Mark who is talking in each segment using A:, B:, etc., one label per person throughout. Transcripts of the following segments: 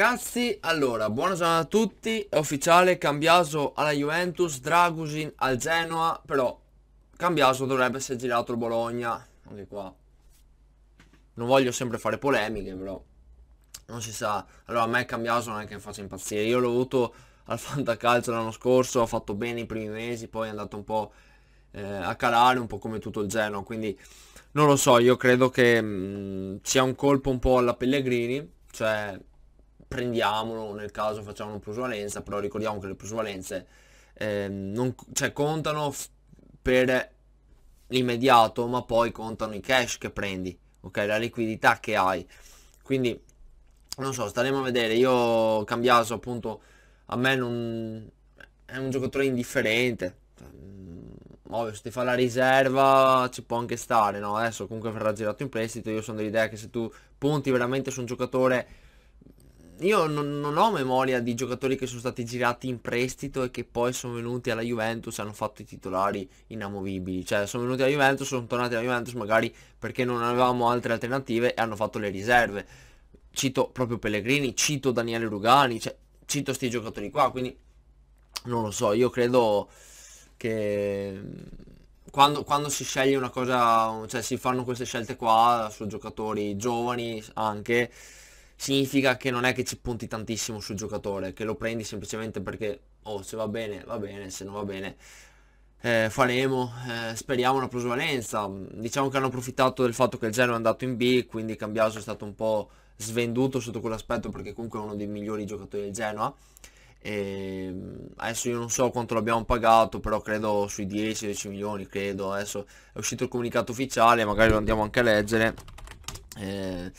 A: Ragazzi, allora, buona giornata a tutti È ufficiale, Cambiaso alla Juventus, Dragusin al Genoa Però Cambiaso dovrebbe essere girato il Bologna Anche qua Non voglio sempre fare polemiche, però Non si sa Allora, a me Cambiaso non è che faccia impazzire Io l'ho avuto al Fantacalcio l'anno scorso Ha fatto bene i primi mesi, poi è andato un po' eh, a calare Un po' come tutto il Genoa Quindi, non lo so, io credo che mh, mm, sia un colpo un po' alla Pellegrini Cioè prendiamolo, nel caso facciamo una plusvalenza, però ricordiamo che le plusvalenze eh, non, cioè, contano per l'immediato, ma poi contano i cash che prendi, ok? La liquidità che hai. Quindi, non so, staremo a vedere. Io cambiato appunto a me non è un giocatore indifferente. Cioè, ovvio, se ti fa la riserva ci può anche stare, no? Adesso comunque verrà girato in prestito. Io sono dell'idea che se tu punti veramente su un giocatore io non, non, ho memoria di giocatori che sono stati girati in prestito e che poi sono venuti alla Juventus e hanno fatto i titolari inamovibili. Cioè sono venuti alla Juventus, sono tornati alla Juventus magari perché non avevamo altre alternative e hanno fatto le riserve. Cito proprio Pellegrini, cito Daniele Rugani, cioè, cito questi giocatori qua, quindi non lo so, io credo che mm, quando, quando, si sceglie una cosa, cioè si fanno queste scelte qua su giocatori giovani anche, significa che non è che ci punti tantissimo sul giocatore, che lo prendi semplicemente perché, oh, se va bene, va bene, se non va bene, eh, faremo, eh, speriamo una plusvalenza. Diciamo che hanno approfittato del fatto che il Genoa è andato in B, quindi Cambiaso è stato un po' svenduto sotto quell'aspetto perché comunque è uno dei migliori giocatori del Genoa. E ehm, adesso io non so quanto l'abbiamo pagato, però credo sui 10-10 milioni, credo. Adesso è uscito il comunicato ufficiale, magari lo andiamo anche a leggere. Eh,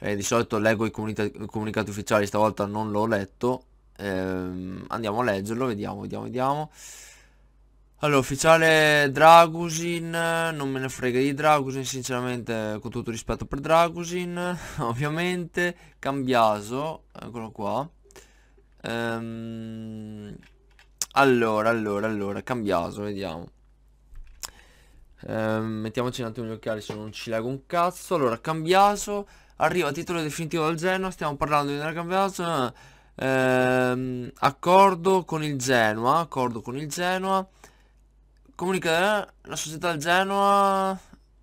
A: eh, di solito leggo i comunicati ufficiali, stavolta non l'ho letto, ehm, andiamo a leggerlo, vediamo, vediamo, vediamo. Allora, ufficiale Dragusin, non me ne frega di Dragusin, sinceramente, con tutto rispetto per Dragusin, ovviamente, Cambiaso, eccolo qua. Ehm, allora, allora, allora, Cambiaso, vediamo. Ehm, mettiamoci un attimo gli occhiali se non ci leggo un cazzo. Allora, Cambiaso arriva a titolo definitivo al Genoa, stiamo parlando di una cambiata, ehm, accordo con il Genoa, accordo con il Genoa, comunica eh, la società al Genoa,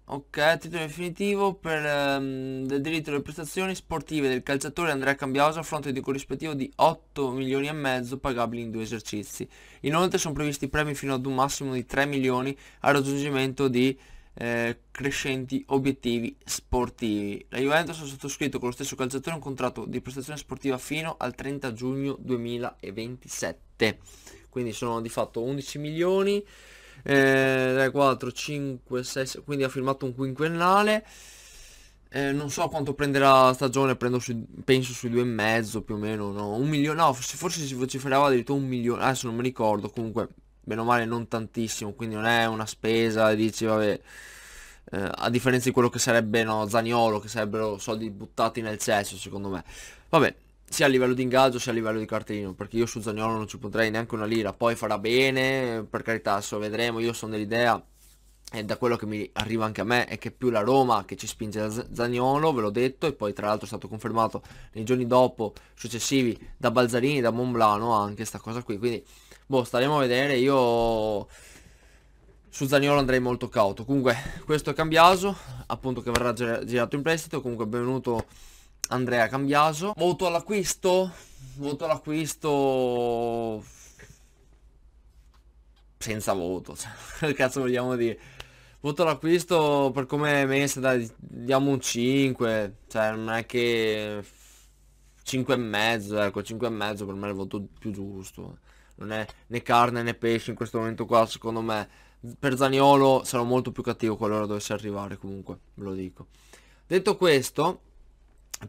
A: ok, titolo definitivo per ehm, del diritto alle prestazioni sportive del calciatore Andrea Cambiosa a fronte di un corrispettivo di 8 milioni e mezzo pagabili in due esercizi. Inoltre sono previsti premi fino ad un massimo di 3 milioni al raggiungimento di eh, crescenti obiettivi sportivi. La Juventus ha sottoscritto con lo stesso calciatore un contratto di prestazione sportiva fino al 30 giugno 2027. Quindi sono di fatto 11 milioni, eh, 3, 4, 5, 6, 6, quindi ha firmato un quinquennale. Eh, non so quanto prenderà la stagione, sui, penso sui due e mezzo più o meno, no? Un milione, no, forse, forse si vociferava addirittura un milione, adesso non mi ricordo, comunque meno male non tantissimo, quindi non è una spesa, dici vabbè, eh, a differenza di quello che sarebbe no, Zaniolo, che sarebbero soldi buttati nel cesso secondo me. Vabbè, sia a livello di ingaggio sia a livello di cartellino, perché io su Zaniolo non ci potrei neanche una lira, poi farà bene, per carità, adesso vedremo, io sono dell'idea e da quello che mi arriva anche a me è che più la Roma che ci spinge da Zagnolo, ve l'ho detto, e poi tra l'altro è stato confermato nei giorni dopo, successivi, da Balzarini, da Monblano anche sta cosa qui, quindi Boh, staremo a vedere, io su Zaniolo andrei molto cauto. Comunque, questo è Cambiaso, appunto che verrà girato in prestito, comunque benvenuto Andrea Cambiaso. Voto all'acquisto? Voto all'acquisto... Senza voto, cioè, che cazzo vogliamo dire? Voto all'acquisto per come è messa, dai, diamo un 5, cioè non è che 5 e mezzo, ecco, 5 e mezzo per me è il voto più giusto non è né carne né pesce in questo momento qua secondo me per Zaniolo sarà molto più cattivo qualora dovesse arrivare comunque ve lo dico detto questo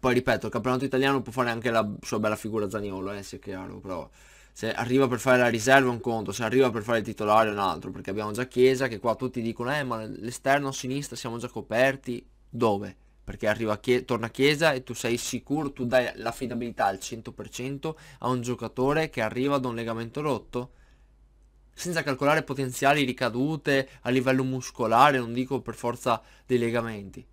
A: poi ripeto il campionato italiano può fare anche la sua bella figura Zaniolo eh, sia chiaro però se arriva per fare la riserva è un conto, se arriva per fare il titolare è un altro, perché abbiamo già Chiesa che qua tutti dicono eh ma l'esterno a sinistra siamo già coperti, dove? perché arriva chie- torna a Chiesa e tu sei sicuro, tu dai l'affidabilità al 100% a un giocatore che arriva da un legamento rotto, senza calcolare potenziali ricadute a livello muscolare, non dico per forza dei legamenti.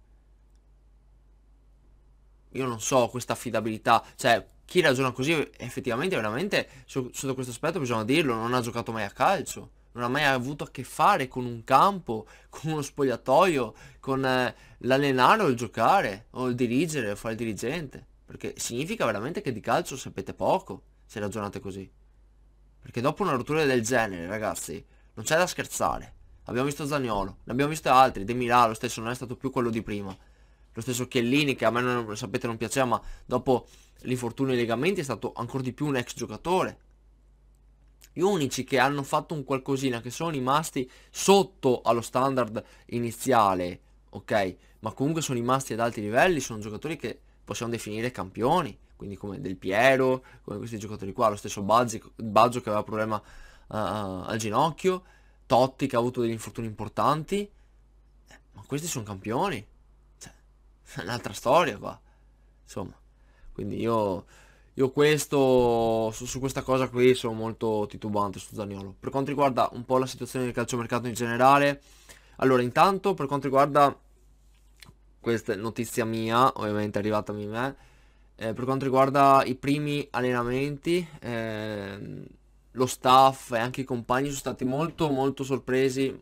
A: Io non so questa affidabilità, cioè chi ragiona così effettivamente veramente sotto questo aspetto bisogna dirlo, non ha giocato mai a calcio non ha mai avuto a che fare con un campo, con uno spogliatoio, con eh, l'allenare o il giocare, o il dirigere, o fare il dirigente. Perché significa veramente che di calcio sapete poco, se ragionate così. Perché dopo una rottura del genere, ragazzi, non c'è da scherzare. Abbiamo visto Zagnolo, ne abbiamo visto altri, De Milà, lo stesso non è stato più quello di prima. Lo stesso Chiellini, che a me non, sapete non piaceva, ma dopo l'infortunio e i legamenti è stato ancora di più un ex giocatore gli unici che hanno fatto un qualcosina, che sono rimasti sotto allo standard iniziale, ok? Ma comunque sono rimasti ad alti livelli, sono giocatori che possiamo definire campioni, quindi come Del Piero, come questi giocatori qua, lo stesso Baggio, Baggio che aveva problema uh, al ginocchio, Totti che ha avuto degli infortuni importanti, eh, ma questi sono campioni, cioè, un'altra storia qua, insomma, quindi io io questo, su, su, questa cosa qui sono molto titubante su Zaniolo. Per quanto riguarda un po' la situazione del calciomercato in generale, allora intanto per quanto riguarda questa notizia mia, ovviamente è arrivata a me, eh, per quanto riguarda i primi allenamenti, eh, lo staff e anche i compagni sono stati molto molto sorpresi,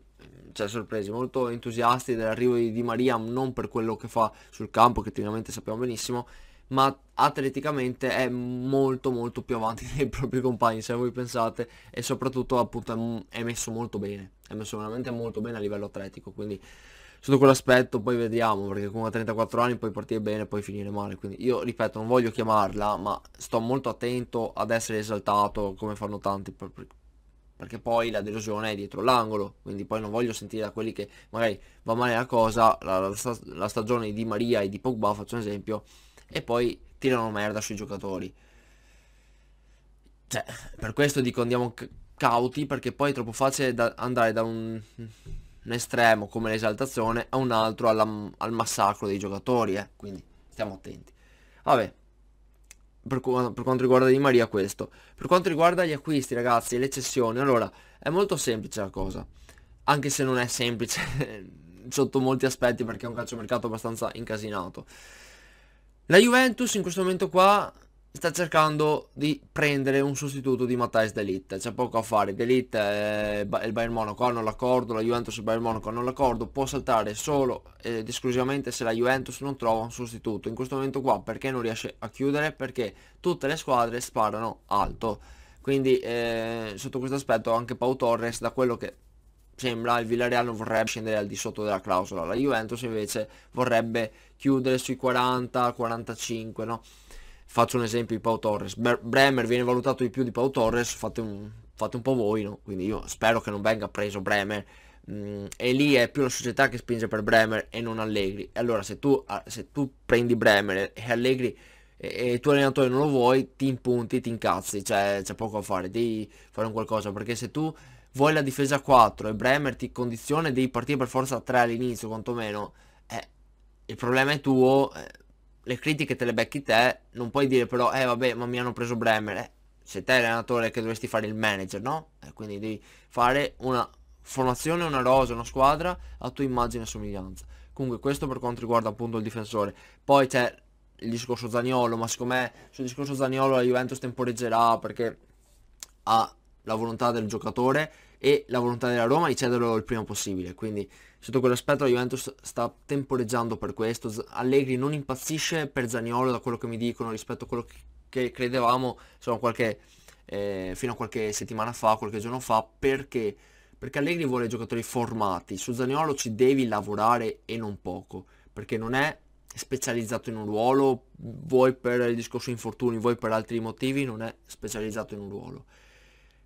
A: cioè sorpresi, molto entusiasti dell'arrivo di Di Maria, non per quello che fa sul campo, che tecnicamente sappiamo benissimo, ma atleticamente è molto molto più avanti dei propri compagni se voi pensate e soprattutto appunto è messo molto bene è messo veramente molto bene a livello atletico quindi sotto quell'aspetto poi vediamo perché con 34 anni puoi partire bene e poi finire male quindi io ripeto non voglio chiamarla ma sto molto attento ad essere esaltato come fanno tanti perché poi la delusione è dietro l'angolo, quindi poi non voglio sentire da quelli che magari va male la cosa, la, la, la stagione di Maria e di Pogba, faccio un esempio, e poi tirano merda sui giocatori. Cioè, per questo dico andiamo cauti perché poi è troppo facile da andare da un, un, estremo come l'esaltazione a un altro alla, al massacro dei giocatori, eh? quindi stiamo attenti. Vabbè, per, per, quanto riguarda Di Maria questo. Per quanto riguarda gli acquisti ragazzi e le cessioni, allora è molto semplice la cosa, anche se non è semplice sotto molti aspetti perché è un calciomercato abbastanza incasinato. La Juventus in questo momento qua sta cercando di prendere un sostituto di Matthijs Delitt, c'è poco a fare, Delitt e il Bayern Monaco hanno l'accordo, la Juventus e il Bayern Monaco hanno l'accordo, può saltare solo ed esclusivamente se la Juventus non trova un sostituto, in questo momento qua perché non riesce a chiudere? Perché tutte le squadre sparano alto, quindi eh, sotto questo aspetto anche Pau Torres da quello che sembra il Villarreal non vorrebbe scendere al di sotto della clausola, la Juventus invece vorrebbe chiudere sui 40, 45, no? Faccio un esempio di Pau Torres. Bremer viene valutato di più di Pau Torres, fate un, fate un po' voi, no? Quindi io spero che non venga preso Bremer. Mm, e lì è più la società che spinge per Bremer e non Allegri. E allora se tu, ah, se tu prendi Bremer e Allegri e il tuo allenatore non lo vuoi, ti impunti, ti incazzi, cioè c'è poco a fare, devi fare un qualcosa, perché se tu vuoi la difesa 4 e Bremer ti condiziona devi partire per forza a 3 all'inizio quantomeno, il problema è tuo, eh, le critiche te le becchi te, non puoi dire però, eh vabbè, ma mi hanno preso Bremer, eh, sei te l'allenatore che dovresti fare il manager, no? Eh, quindi devi fare una formazione, una rosa, una squadra a tua immagine e somiglianza. Comunque questo per quanto riguarda appunto il difensore. Poi c'è il discorso Zaniolo, ma siccome sul discorso Zaniolo la Juventus temporeggerà perché ha la volontà del giocatore, e la volontà della Roma di cederlo il prima possibile. Quindi sotto quell'aspetto la Juventus sta temporeggiando per questo. Allegri non impazzisce per Zaniolo da quello che mi dicono rispetto a quello che credevamo insomma, qualche, eh, fino a qualche settimana fa, qualche giorno fa, perché? Perché Allegri vuole giocatori formati. Su Zaniolo ci devi lavorare e non poco, perché non è specializzato in un ruolo, vuoi per il discorso infortuni, vuoi per altri motivi, non è specializzato in un ruolo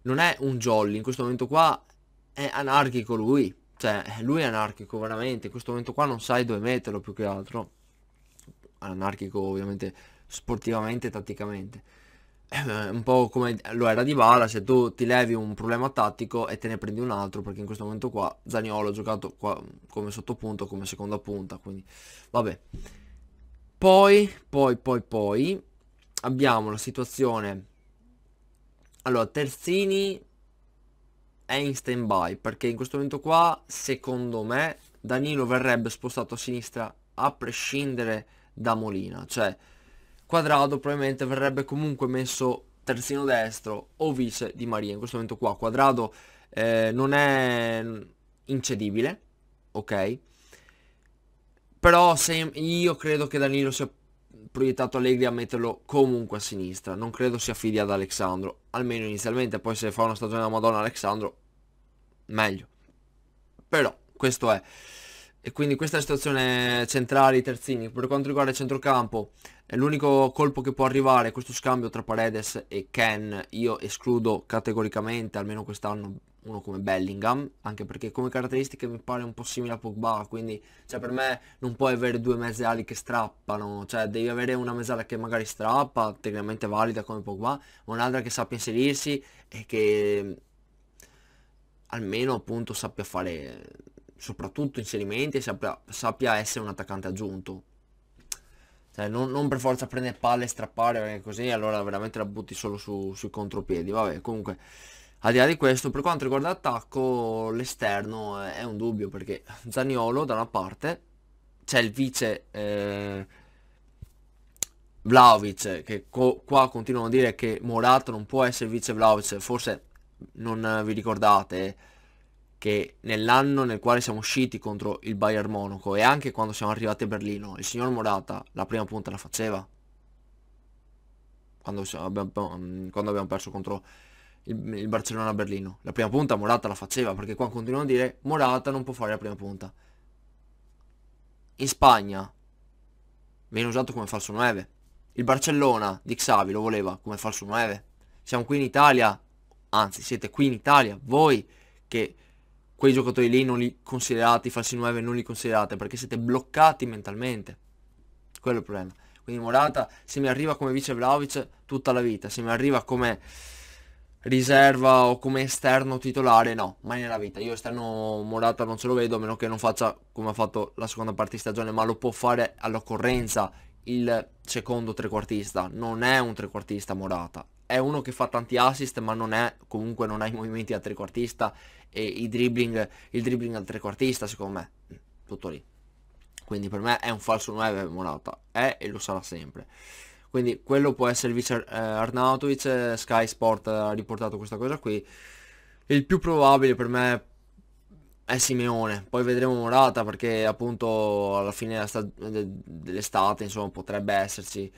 A: non è un jolly, in questo momento qua è anarchico lui, cioè lui è anarchico veramente, in questo momento qua non sai dove metterlo più che altro, anarchico ovviamente sportivamente tatticamente, eh, un po' come lo era di Bala, se tu ti levi un problema tattico e te ne prendi un altro, perché in questo momento qua Zaniolo ha giocato qua come sottopunto, come seconda punta, quindi vabbè. Poi, poi, poi, poi abbiamo la situazione allora, Terzini è in stand by perché in questo momento qua, secondo me, Danilo verrebbe spostato a sinistra a prescindere da Molina. Cioè, Quadrado probabilmente verrebbe comunque messo terzino destro o vice di Maria. In questo momento qua Quadrado eh, non è incedibile, ok? Però se io credo che Danilo sia proiettato Allegri a metterlo comunque a sinistra. Non credo si affidi ad Alexandro, almeno inizialmente, poi se fa una stagione da Madonna Alexandro, meglio. Però, questo è. E quindi questa è la situazione centrale terzini. Per quanto riguarda il centrocampo, l'unico colpo che può arrivare è questo scambio tra Paredes e Ken. Io escludo categoricamente, almeno quest'anno uno come Bellingham, anche perché come caratteristiche mi pare un po' simile a Pogba, quindi cioè per me non puoi avere due mezze ali che strappano, cioè devi avere una mezzala che magari strappa, tecnicamente valida come Pogba, un'altra che sappia inserirsi e che almeno appunto sappia fare soprattutto inserimenti e sappia, sappia essere un attaccante aggiunto. Cioè, non, non, per forza prendere palle e strappare così allora veramente la butti solo su, sui contropiedi. Vabbè, comunque al di là di questo, per quanto riguarda l'attacco, l'esterno è un dubbio perché Zaniolo da una parte c'è il vice eh, Vlaovic che co qua continuano a dire che Morato non può essere vice Vlaovic, forse non vi ricordate che nell'anno nel quale siamo usciti contro il Bayern Monaco e anche quando siamo arrivati a Berlino, il signor Morata la prima punta la faceva. Quando abbiamo, quando abbiamo perso contro il, il Barcellona a Berlino. La prima punta Morata la faceva, perché qua continuano a dire Morata non può fare la prima punta. In Spagna viene usato come falso 9. Il Barcellona di Xavi lo voleva come falso 9. Siamo qui in Italia, anzi siete qui in Italia, voi che quei giocatori lì non li considerate, i falsi 9 non li considerate perché siete bloccati mentalmente. Quello è il problema. Quindi Morata, se mi arriva come vice Vlaovic tutta la vita, se mi arriva come riserva o come esterno titolare, no, mai nella vita. Io esterno Morata non ce lo vedo, a meno che non faccia come ha fatto la seconda parte di stagione, ma lo può fare all'occorrenza il secondo trequartista. Non è un trequartista Morata. È uno che fa tanti assist, ma non è, comunque non ha i movimenti al trequartista e i dribbling, il dribbling al trequartista, secondo me. Tutto lì. Quindi per me è un falso 9 Morata. È e lo sarà sempre quindi quello può esservi eh, Arnautovic, eh, Sky Sport eh, ha riportato questa cosa qui. Il più probabile per me è Simeone, poi vedremo Morata perché appunto alla fine dell'estate insomma potrebbe esserci.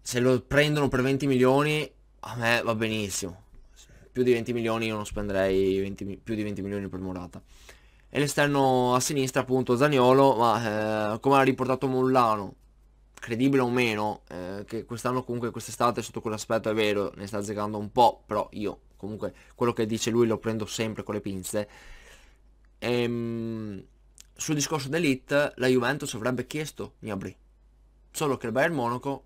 A: Se lo prendono per 20 milioni a me va benissimo. Più di 20 milioni io non spenderei 20, più di 20 milioni per Morata. E l'esterno a sinistra appunto Zaniolo, ma eh, come ha riportato Mollano credibile o meno, eh, che quest'anno comunque quest'estate sotto quell'aspetto è vero, ne sta azzecando un po', però io comunque quello che dice lui lo prendo sempre con le pinze. Ehm, sul discorso d'elite la Juventus avrebbe chiesto Gnabry, solo che il Bayern Monaco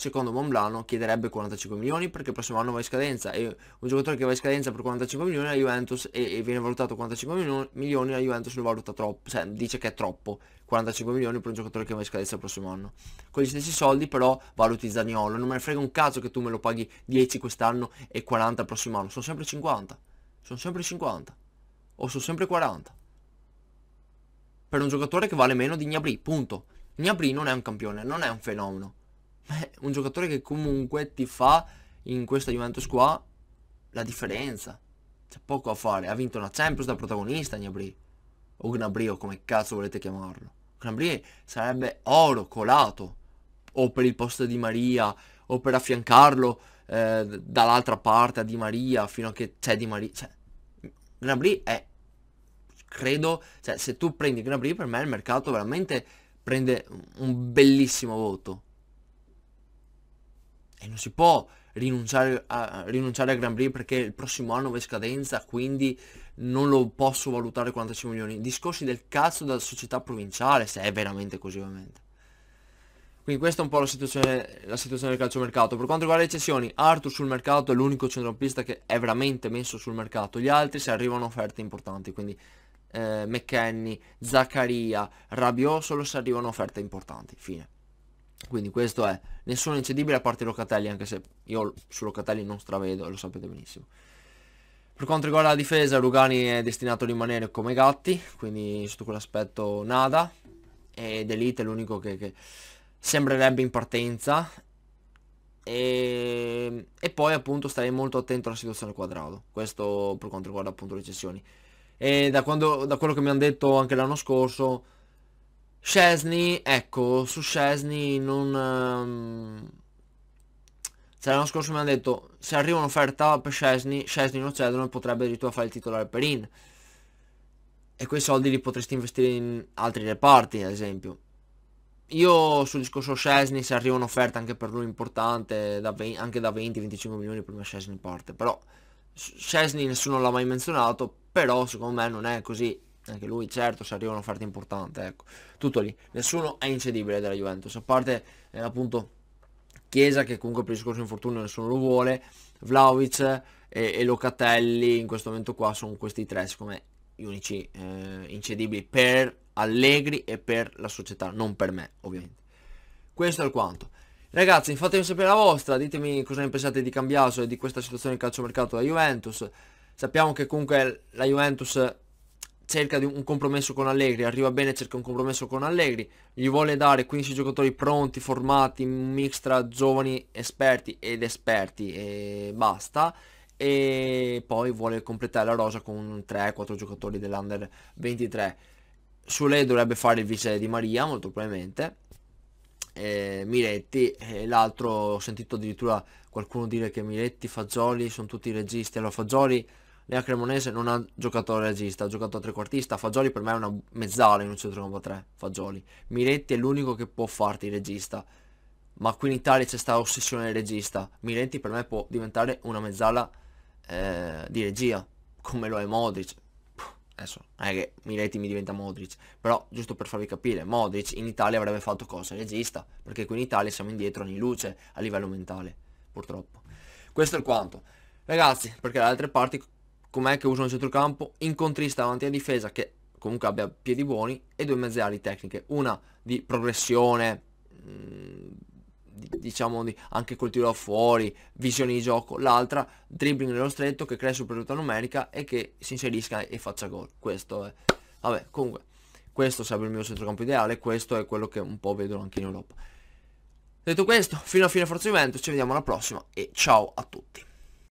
A: secondo Monblano chiederebbe 45 milioni perché il prossimo anno va in scadenza e un giocatore che va in scadenza per 45 milioni la Juventus e, e viene valutato 45 milioni, milioni la Juventus lo valuta troppo, cioè dice che è troppo 45 milioni per un giocatore che va in scadenza il prossimo anno. Con gli stessi soldi però valuti Zaniolo, non me ne frega un cazzo che tu me lo paghi 10 quest'anno e 40 il prossimo anno, sono sempre 50, sono sempre 50 o sono sempre 40. Per un giocatore che vale meno di Gnabry, punto. Gnabry non è un campione, non è un fenomeno eh, un giocatore che comunque ti fa in questa Juventus qua la differenza. C'è poco a fare. Ha vinto una Champions da protagonista Gnabry. O Gnabry o come cazzo volete chiamarlo. Gnabry sarebbe oro colato. O per il posto di Maria. O per affiancarlo eh, dall'altra parte a Di Maria. Fino a che c'è Di Maria. Cioè, Gnabry è... Credo... Cioè, se tu prendi Gnabry per me il mercato veramente prende un bellissimo voto. E non si può rinunciare, a, rinunciare al Grand Prix perché il prossimo anno è scadenza, quindi non lo posso valutare 45 milioni. Discorsi del cazzo della società provinciale, se è veramente così ovviamente. Quindi questa è un po' la situazione, la situazione del calciomercato. Per quanto riguarda le cessioni, Arthur sul mercato è l'unico centrocampista che è veramente messo sul mercato. Gli altri se arrivano offerte importanti, quindi eh, McKenny, Zaccaria, Rabiot solo se arrivano offerte importanti. Fine quindi questo è nessuno incedibile a parte Locatelli anche se io su Locatelli non stravedo e lo sapete benissimo per quanto riguarda la difesa Lugani è destinato a rimanere come Gatti quindi sotto quell'aspetto nada ed Elite è l'unico che, che, sembrerebbe in partenza e, e, poi appunto starei molto attento alla situazione quadrato questo per quanto riguarda appunto le cessioni e da, quando, da quello che mi hanno detto anche l'anno scorso Scesni, ecco, su Scesni non... Um, se l'anno scorso mi hanno detto, se arriva un'offerta per Scesni, Scesni non cedono e potrebbe addirittura fare il titolare per In. E quei soldi li potresti investire in altri reparti, ad esempio. Io sul discorso Scesni, se arriva un'offerta anche per lui importante, da 20, anche da 20-25 milioni prima Scesni parte. Però Scesni nessuno l'ha mai menzionato, però secondo me non è così anche lui certo se arriva un'offerta importante ecco tutto lì nessuno è incedibile della Juventus a parte eh, appunto Chiesa che comunque per il discorso infortunio nessuno lo vuole Vlaovic e, eh, e, Locatelli in questo momento qua sono questi tre siccome gli unici eh, incedibili per Allegri e per la società non per me ovviamente questo è il quanto Ragazzi, fatemi sapere la vostra, ditemi cosa ne pensate di cambiato e di questa situazione di calciomercato da Juventus. Sappiamo che comunque la Juventus cerca un compromesso con Allegri, arriva bene, cerca un compromesso con Allegri, gli vuole dare 15 giocatori pronti, formati, un mix tra giovani esperti ed esperti e basta e poi vuole completare la rosa con 3-4 giocatori dell'Under 23. Su lei dovrebbe fare il vice di Maria molto probabilmente. Eh, Miretti e l'altro ho sentito addirittura qualcuno dire che Miretti, Fagioli sono tutti registi allora Fagioli la Cremonese non ha giocatore regista, ha giocato a trequartista, Fagioli per me è una mezzala in un centrocampo 3, Fagioli. Miretti è l'unico che può farti regista, ma qui in Italia c'è sta ossessione del regista. Miretti per me può diventare una mezzala eh, di regia, come lo è Modric. adesso non è che Miretti mi diventa Modric, però giusto per farvi capire, Modric in Italia avrebbe fatto cosa? Regista, perché qui in Italia siamo indietro in luce a livello mentale, purtroppo. Questo è quanto. Ragazzi, perché le altre parti com'è che usano un centrocampo incontrista davanti alla difesa che comunque abbia piedi buoni e due mezze ali tecniche, una di progressione, mm, diciamo di, anche col tiro fuori, visione di gioco, l'altra dribbling nello stretto che crea superiorità numerica e che si inserisca e faccia gol. Questo è, vabbè, comunque, questo sarebbe il mio centrocampo ideale, questo è quello che un po' vedo anche in Europa. Detto questo, fino a fine Forza vento, ci vediamo alla prossima e ciao a tutti.